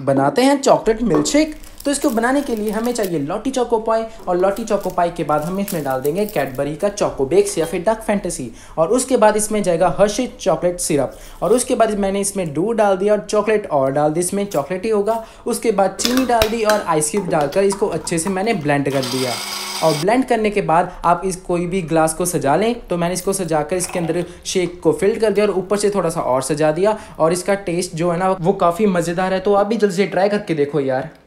बनाते हैं chocolate milkshake तो इसको बनाने के लिए हमें चाहिए लॉटी चौको पाई और लॉटी चौको पाई के बाद हम इसमें डाल देंगे कैडबरी का बेक्स या फिर डार्क फैंटेसी और उसके बाद इसमें जाएगा हर्षित चॉकलेट सिरप और उसके बाद मैंने इसमें डू डाल दिया और चॉकलेट और डाल दी इसमें चॉकलेट ही होगा उसके बाद चीनी डाल दी और आइसक्रीम डालकर इसको अच्छे से मैंने ब्लेंड कर दिया और ब्लेंड करने के बाद आप इस कोई भी ग्लास को सजा लें तो मैंने इसको सजा कर इसके अंदर शेक को फिल्ड कर दिया और ऊपर से थोड़ा सा और सजा दिया और इसका टेस्ट जो है ना वो काफ़ी मज़ेदार है तो आप भी जल्दी से ट्राई करके देखो यार